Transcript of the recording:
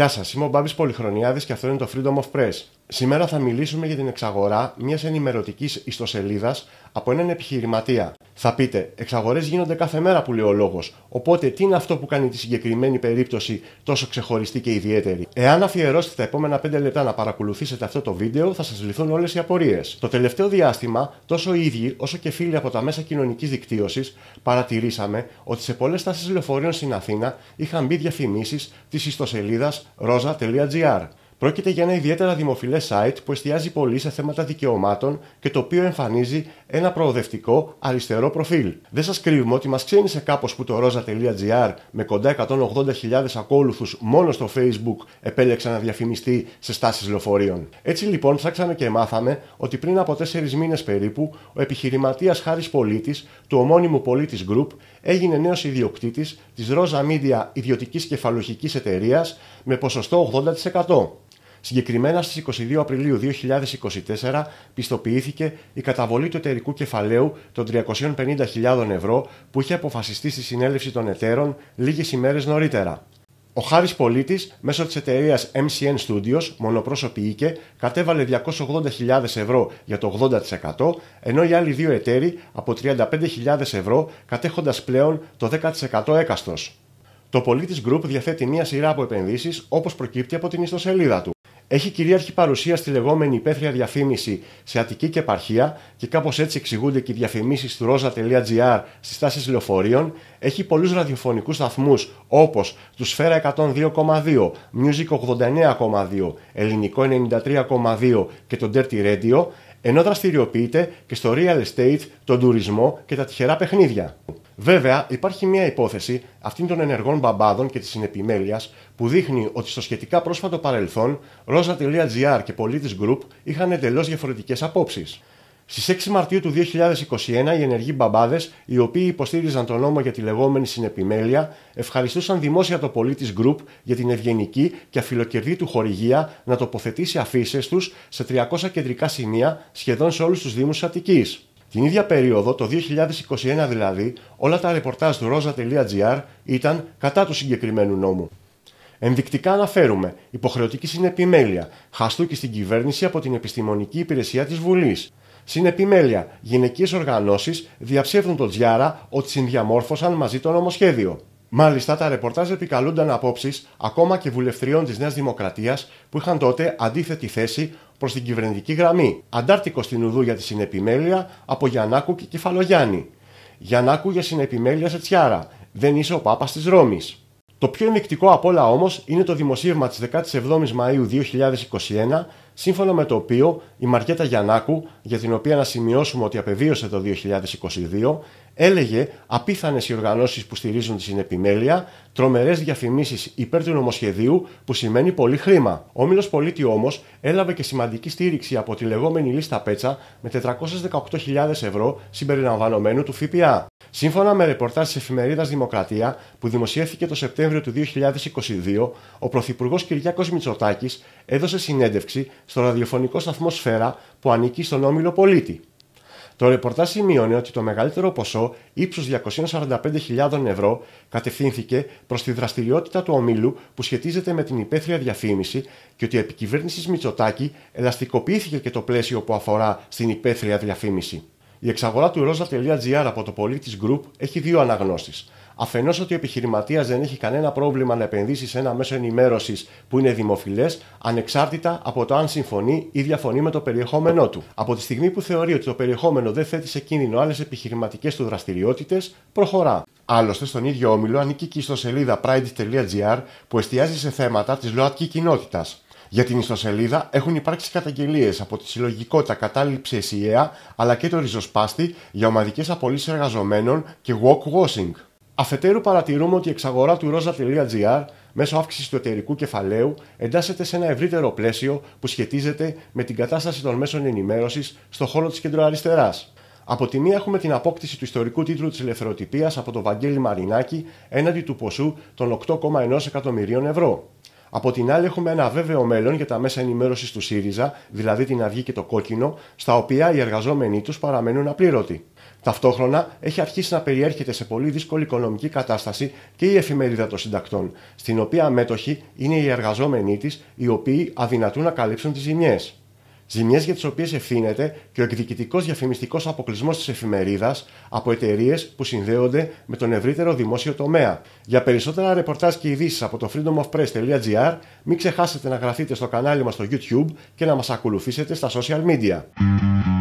Γεια σας, είμαι ο Μπάμπης Πολυχρονιάδης και αυτό είναι το Freedom of Press. Σήμερα θα μιλήσουμε για την εξαγορά μιας ενημερωτικής ιστοσελίδας από έναν επιχειρηματία. Θα πείτε, εξαγορές γίνονται κάθε μέρα που λέει ο λόγος. Οπότε, τι είναι αυτό που κάνει τη συγκεκριμένη περίπτωση τόσο ξεχωριστή και ιδιαίτερη. Εάν αφιερώσετε τα επόμενα 5 λεπτά να παρακολουθήσετε αυτό το βίντεο, θα σας λυθούν όλες οι απορίες. Το τελευταίο διάστημα, τόσο οι ίδιοι όσο και φίλοι από τα μέσα κοινωνικής δικτύωσης παρατηρήσαμε ότι σε πολλές τάσεις λεωφορείων στην Αθήνα είχαν μπει διαφημίσεις της ιστοσελίδας rosa.gr. Πρόκειται για ένα ιδιαίτερα δημοφιλές site που εστιάζει πολύ σε θέματα δικαιωμάτων και το οποίο εμφανίζει ένα προοδευτικό αριστερό προφίλ. Δεν σας κρύβουμε ότι μας ξένησε κάπως που το rosa.gr με κοντά 180.000 ακόλουθους μόνο στο Facebook επέλεξε να διαφημιστεί σε στάσεις λεωφορείων. Έτσι λοιπόν ψάξαμε και μάθαμε ότι πριν από 4 μήνες περίπου ο επιχειρηματίας Χάρης Πολίτης του ομώνυμου Πολίτης Group έγινε νέος ιδιοκτήτης της Ρόζα Media ιδιωτικής κεφαλοχικής εταιρείας με ποσοστό 80%. Συγκεκριμένα στις 22 Απριλίου 2024 πιστοποιήθηκε η καταβολή του εταιρικού κεφαλαίου των 350.000 ευρώ που είχε αποφασιστεί στη συνέλευση των εταίρων λίγες ημέρες νωρίτερα. Ο Χάρης Πολίτης, μέσω της εταιρείας MCN Studios, μονοπρόσωπη κατέβαλε 280.000 ευρώ για το 80%, ενώ οι άλλοι δύο εταίροι από 35.000 ευρώ, κατέχοντας πλέον το 10% έκαστος. Το πολίτης Group διαθέτει μία σειρά από επενδύσεις όπως προκύπτει από την ιστοσελίδα του έχει κυρίαρχη παρουσία στη λεγόμενη υπαίθρια διαφήμιση σε Αττική και Επαρχία και κάπως έτσι εξηγούνται και οι διαφημίσεις του rosa.gr στις τάσεις λεωφορείων, έχει πολλούς ραδιοφωνικούς σταθμούς όπως του Σφαίρα 102,2, Music 89,2, Ελληνικό 93,2 και το Dirty Radio, ενώ δραστηριοποιείται και στο real estate, τον τουρισμό και τα τυχερά παιχνίδια. Βέβαια, υπάρχει μια υπόθεση αυτήν των ενεργών μπαμπάδων και της συνεπιμέλειας που δείχνει ότι στο σχετικά πρόσφατο παρελθόν, Rosa.gr και Politis Group είχαν εντελώς διαφορετικές απόψεις. Στις 6 Μαρτίου του 2021 οι ενεργοί μπαμπάδες, οι οποίοι υποστήριζαν τον νόμο για τη λεγόμενη συνεπιμέλεια, ευχαριστούσαν δημόσια το πολίτη Group για την ευγενική και αφιλοκερδή του χορηγία να τοποθετήσει αφήσεις τους σε 300 κεντρικά σημεία σχεδόν σε όλους τους Δήμους της Αττικής. Την ίδια περίοδο, το 2021 δηλαδή, όλα τα ρεπορτάζ του rosa.gr ήταν κατά του συγκεκριμένου νόμου. Ενδεικτικά αναφέρουμε υποχρεωτική συνεπιμέλεια, χαστούκι στην κυβέρνηση από την Επιστημονική Υπηρεσία της Βουλής. Συνεπιμέλεια. επιμέλεια, γυναικείες οργανώσεις διαψεύδουν τον Τζιάρα ότι συνδιαμόρφωσαν μαζί το νομοσχέδιο. Μάλιστα, τα ρεπορτάζ επικαλούνταν απόψεις ακόμα και βουλευτριών της Νέας Δημοκρατίας που είχαν τότε αντίθετη θέση προς την κυβερνητική γραμμή. Αντάρτικο στην Ουδού για τη συνεπιμέλεια από Γιαννάκου και Κεφαλογιάννη. Γιαννάκου για συνεπιμέλεια σε Τσιάρα. Δεν είσαι ο Πάπας της Ρώμης. Το πιο ενδεικτικό από όλα όμως είναι το δημοσίευμα της 17η Μαου 2021, σύμφωνα με το οποίο η Μαρκέτα Γιαννάκου, για την οποία να σημειώσουμε ότι απεβίωσε το 2022, έλεγε απίθανες οι οργανώσεις που στηρίζουν τη συνεπιμέλεια, τρομερές διαφημίσεις υπέρ του νομοσχεδίου που σημαίνει πολύ χρήμα. Ο μήλος Πολίτη όμως έλαβε και σημαντική στήριξη από τη λεγόμενη λίστα Πέτσα με 418.000 ευρώ συμπεριλαμβανομένου του ΦΠΑ. Σύμφωνα με ρεπορτάζ της εφημερίδας Δημοκρατία που δημοσιεύθηκε το Σεπτέμβριο του 2022, ο Πρωθυπουργός Κυριάκος Μητσοτάκης έδωσε συνέντευξη στο ραδιοφωνικό σταθμό Σφαίρα που ανήκει στον όμιλο Πολίτη. Το ρεπορτάζ σημείωνε ότι το μεγαλύτερο ποσό, ύψου 245.000 ευρώ, κατευθύνθηκε προς τη δραστηριότητα του ομίλου που σχετίζεται με την υπαίθρια διαφήμιση και ότι η επικυβέρνηση Μητσοτάκη ελαστικοποιήθηκε και το πλαίσιο που αφορά στην υπαίθρια διαφήμιση. Η εξαγορά του rosa.gr από το Πολίτη Group έχει δύο αναγνώσεις. Αφενός ότι ο επιχειρηματίας δεν έχει κανένα πρόβλημα να επενδύσει σε ένα μέσο ενημέρωσης που είναι δημοφιλές, ανεξάρτητα από το αν συμφωνεί ή διαφωνεί με το περιεχόμενό του. Από τη στιγμή που θεωρεί ότι το περιεχόμενο δεν θέτει σε κίνδυνο άλλες επιχειρηματικές του δραστηριότητες, προχωρά. Άλλωστε, στον ίδιο όμιλο ανήκει και η ιστοσελίδα pride.gr που εστιάζει σε θέματα της ΛΟΑΤΚΙ κοινότητας. Για την ιστοσελίδα έχουν υπάρξει καταγγελίες από τη συλλογικότητα κατάληψη ΕΣΥΕΑ e αλλά και το ριζοσπάστη για ομαδικές απολύσεις εργαζομένων και walk washing. Αφετέρου, παρατηρούμε ότι η εξαγορά του rosa.gr μέσω αύξησης του εταιρικού κεφαλαίου εντάσσεται σε ένα ευρύτερο πλαίσιο που σχετίζεται με την κατάσταση των μέσων ενημέρωσης στον χώρο της κεντροαριστεράς. Από τη μία έχουμε την απόκτηση του ιστορικού τίτλου της ελευθεροτυπίας από τον Βαγγέλη Μαρινάκη έναντι του ποσού των 8,1 εκατομμυρίων ευρώ. Από την άλλη, έχουμε ένα βέβαιο μέλλον για τα μέσα ενημέρωσης του ΣΥΡΙΖΑ, δηλαδή την Αυγή και το Κόκκινο, στα οποία οι εργαζόμενοι τους παραμένουν απλήρωτοι. Ταυτόχρονα, έχει αρχίσει να περιέρχεται σε πολύ δύσκολη οικονομική κατάσταση και η εφημερίδα των συντακτών, στην οποία μέτοχοι είναι οι εργαζόμενοι της, οι οποίοι αδυνατούν να καλύψουν τις ζημιές ζημιές για τις οποίες ευθύνεται και ο εκδικητικός διαφημιστικός αποκλεισμός της εφημερίδας από εταιρείες που συνδέονται με τον ευρύτερο δημόσιο τομέα. Για περισσότερα ρεπορτάζ και ειδήσεις από το freedomofpress.gr, μην ξεχάσετε να γραφτείτε στο κανάλι μας στο YouTube και να μας ακολουθήσετε στα social media.